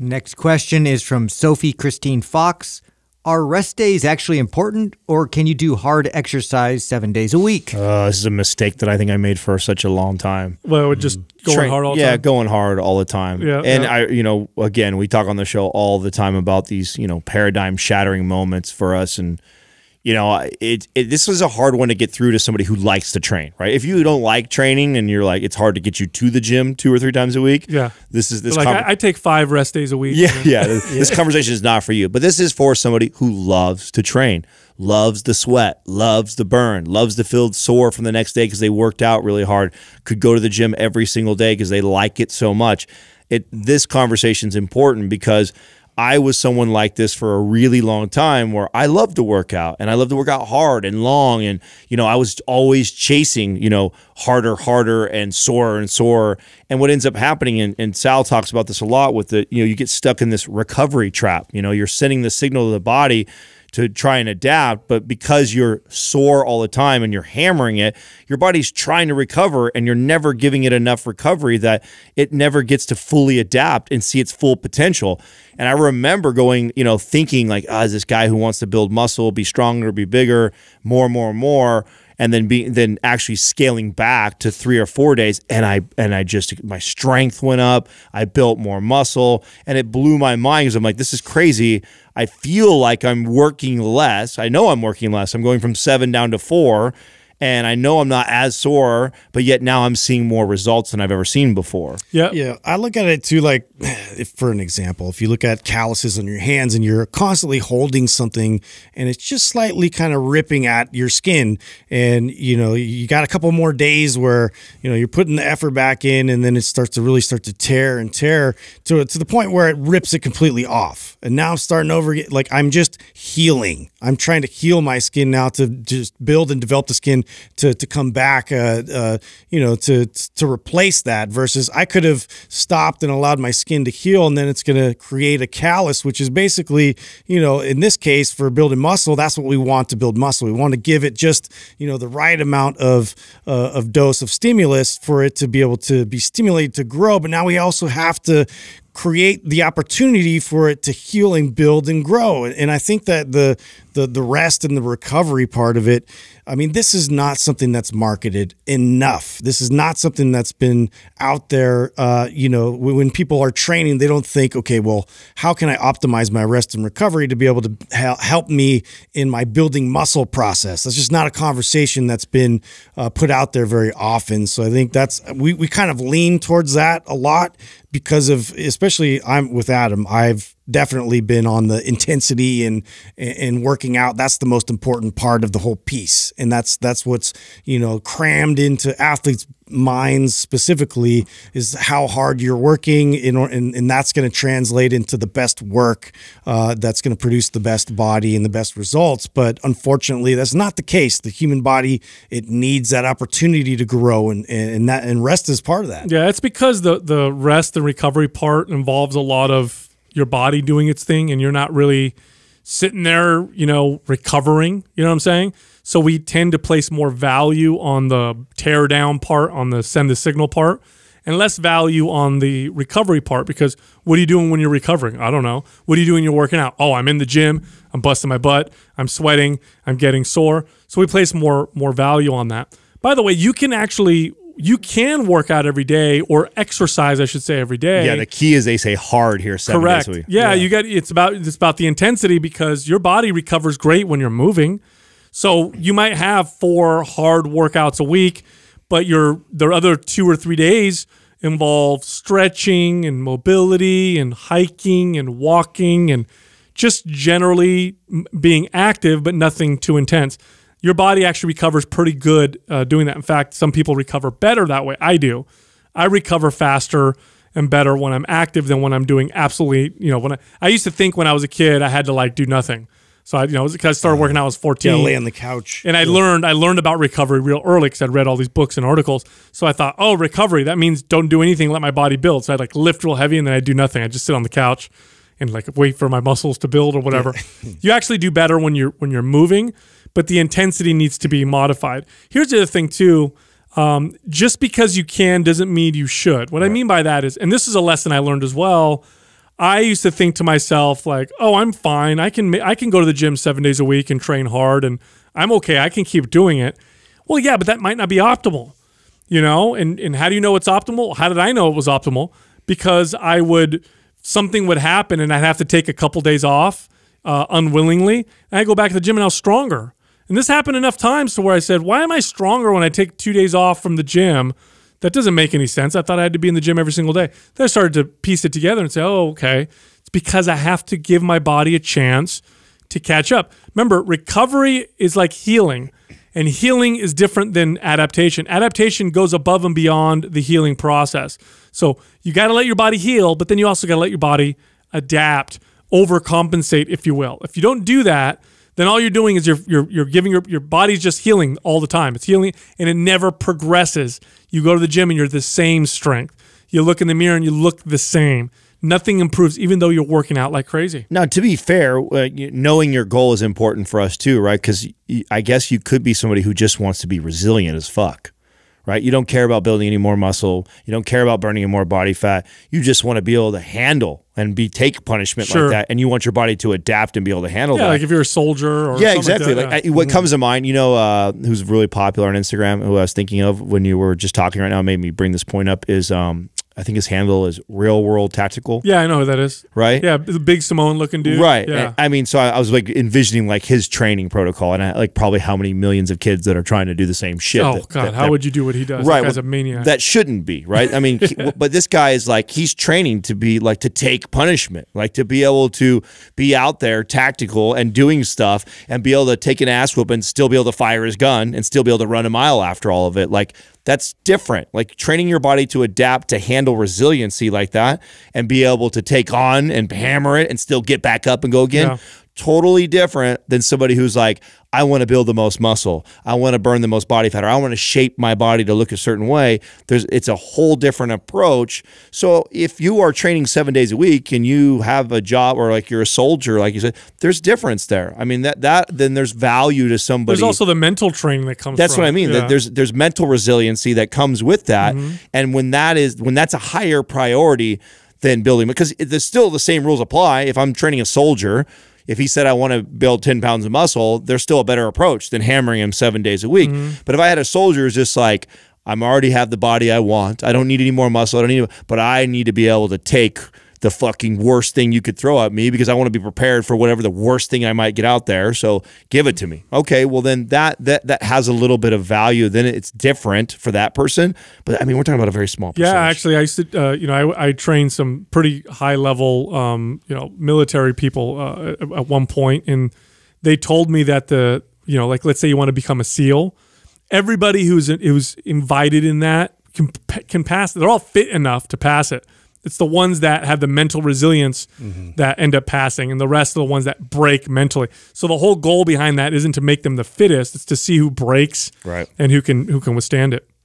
Next question is from Sophie Christine Fox. Are rest days actually important, or can you do hard exercise seven days a week? Uh, this is a mistake that I think I made for such a long time. Well, just mm-hmm. going Train, hard all the yeah, time. going hard all the time. Yeah, and yeah. I, you know, again, we talk on the show all the time about these, you know, paradigm shattering moments for us, and you know, it, it, this was a hard one to get through to somebody who likes to train, right? If you don't like training and you're like, it's hard to get you to the gym two or three times a week. Yeah, this is this. I, I, take five rest days a week. Yeah, yeah. This, yeah. this conversation is not for you, but this is for somebody who loves to train, loves the sweat, loves the burn, loves to feel sore from the next day because they worked out really hard. Could go to the gym every single day because they like it so much. It this conversation is important because I was someone like this for a really long time where I loved to work out and I loved to work out hard and long. And, you know, I was always chasing, you know, harder, harder and sore and sore. And what ends up happening, and, and Sal talks about this a lot with the, you know, you get stuck in this recovery trap. You know, you're sending the signal to the body to try and adapt. But because you're sore all the time and you're hammering it, your body's trying to recover and you're never giving it enough recovery that it never gets to fully adapt and see its full potential. And I remember going, you know, thinking like, ah, oh, this guy who wants to build muscle, be stronger, be bigger, more, more, more and then being then actually scaling back to three or four days and i and i just my strength went up i built more muscle and it blew my mind because i'm like this is crazy i feel like i'm working less i know i'm working less i'm going from seven down to four and I know I'm not as sore, but yet now I'm seeing more results than I've ever seen before. Yeah. Yeah. I look at it too, like, for an example, if you look at calluses on your hands and you're constantly holding something and it's just slightly kind of ripping at your skin, and, you know, you got a couple more days where, you know, you're putting the effort back in and then it starts to really start to tear and tear to, to the point where it rips it completely off. And now I'm starting over again. Like, I'm just healing. I'm trying to heal my skin now to just build and develop the skin to to come back, uh, uh, you know, to to replace that. Versus, I could have stopped and allowed my skin to heal, and then it's going to create a callus, which is basically, you know, in this case for building muscle, that's what we want to build muscle. We want to give it just, you know, the right amount of uh, of dose of stimulus for it to be able to be stimulated to grow. But now we also have to create the opportunity for it to heal and build and grow. And I think that the the the rest and the recovery part of it. I mean, this is not something that's marketed enough. This is not something that's been out there. Uh, you know, when people are training, they don't think, okay, well, how can I optimize my rest and recovery to be able to help me in my building muscle process? That's just not a conversation that's been uh, put out there very often. So I think that's we we kind of lean towards that a lot because of especially I'm with Adam. I've definitely been on the intensity and and working out. That's the most important part of the whole piece, and that's that's what's you know crammed into athletes' minds specifically is how hard you're working, in, and and that's going to translate into the best work uh, that's going to produce the best body and the best results. But unfortunately, that's not the case. The human body it needs that opportunity to grow, and and that and rest is part of that. Yeah, it's because the the rest and recovery part involves a lot of your body doing its thing and you're not really sitting there, you know, recovering. You know what I'm saying? So we tend to place more value on the tear down part, on the send the signal part, and less value on the recovery part because what are you doing when you're recovering? I don't know. What are you doing you're working out? Oh, I'm in the gym, I'm busting my butt, I'm sweating, I'm getting sore. So we place more more value on that. By the way, you can actually you can work out every day or exercise, I should say, every day. Yeah, the key is they say hard here. Seven Correct. Yeah, yeah, you got it's about it's about the intensity because your body recovers great when you're moving. So you might have four hard workouts a week, but your the other two or three days involve stretching and mobility and hiking and walking and just generally being active, but nothing too intense your body actually recovers pretty good uh, doing that. In fact, some people recover better that way. I do. I recover faster and better when I'm active than when I'm doing absolutely, you know, when I, I used to think when I was a kid, I had to like do nothing. So I, you know, because I started working out, I was 14. Yeah, lay on the couch. And I yeah. learned, I learned about recovery real early because I'd read all these books and articles. So I thought, oh, recovery, that means don't do anything, let my body build. So I'd like lift real heavy and then I do nothing. I just sit on the couch and like wait for my muscles to build or whatever. you actually do better when you're, when you're moving but the intensity needs to be modified. Here's the other thing too. Um, just because you can doesn't mean you should. What right. I mean by that is, and this is a lesson I learned as well. I used to think to myself like, "Oh, I'm fine. I can I can go to the gym seven days a week and train hard, and I'm okay. I can keep doing it." Well, yeah, but that might not be optimal, you know. And and how do you know it's optimal? How did I know it was optimal? Because I would something would happen, and I'd have to take a couple days off uh, unwillingly, and I go back to the gym and I was stronger. And this happened enough times to where I said, why am I stronger when I take two days off from the gym? That doesn't make any sense. I thought I had to be in the gym every single day. Then I started to piece it together and say, oh, okay. It's because I have to give my body a chance to catch up. Remember, recovery is like healing, and healing is different than adaptation. Adaptation goes above and beyond the healing process. So you got to let your body heal, but then you also got to let your body adapt, overcompensate, if you will. If you don't do that, then all you're doing is you're you're, you're giving your your body's just healing all the time. It's healing and it never progresses. You go to the gym and you're the same strength. You look in the mirror and you look the same. Nothing improves, even though you're working out like crazy. Now, to be fair, uh, knowing your goal is important for us too, right? Because I guess you could be somebody who just wants to be resilient as fuck right? You don't care about building any more muscle. You don't care about burning any more body fat. You just want to be able to handle and be take punishment sure. like that, and you want your body to adapt and be able to handle yeah, that. Like if you're a soldier, yeah, exactly. Like, like yeah. what mm-hmm. comes to mind, you know, uh, who's really popular on Instagram, who I was thinking of when you were just talking right now, made me bring this point up is um, I think his handle is Real World Tactical. Yeah, I know who that is. Right? Yeah, the big Samoan looking dude. Right. Yeah. And, I mean, so I, I, was like envisioning like his training protocol and I, uh, like probably how many millions of kids that are trying to do the same shit. Oh that, God, that, how that, would you do what he does? Right, as well, a maniac. That shouldn't be right. I mean, yeah. but this guy is like he's training to be like to take punishment, like to be able to be out there tactical and doing stuff and be able to take an ass whoop and still be able to fire his gun and still be able to run a mile after all of it. Like that's different. Like training your body to adapt to handle resiliency like that and be able to take on and hammer it and still get back up and go again. Yeah. Totally different than somebody who's like, I want to build the most muscle. I want to burn the most body fat, or I want to shape my body to look a certain way. There's it's a whole different approach. So if you are training seven days a week and you have a job or like you're a soldier, like you said, there's difference there. I mean that that then there's value to somebody. There's also the mental training that comes. That's from. what I mean. Yeah. There's there's mental resiliency that comes with that, mm -hmm. and when that is when that's a higher priority than building because there's still the same rules apply. If I'm training a soldier, if he said I want to build 10 pounds of muscle, there's still a better approach than hammering him seven days a week. Mm -hmm. But if I had a soldier who's just like, I'm already have the body I want. I don't need any more muscle. I don't need, but I need to be able to take the fucking worst thing you could throw at me because I want to be prepared for whatever the worst thing I might get out there. So give it to me. Okay, well then that that that has a little bit of value. Then it's different for that person. But I mean, we're talking about a very small. Percentage. Yeah, actually, I used to, uh, you know, I, I trained some pretty high level, um, you know, military people uh, at, one point, and they told me that the, you know, like let's say you want to become a SEAL, everybody who's who's invited in that can can pass. They're all fit enough to pass it it's the ones that have the mental resilience mm -hmm. that end up passing and the rest are the ones that break mentally so the whole goal behind that isn't to make them the fittest it's to see who breaks right. and who can who can withstand it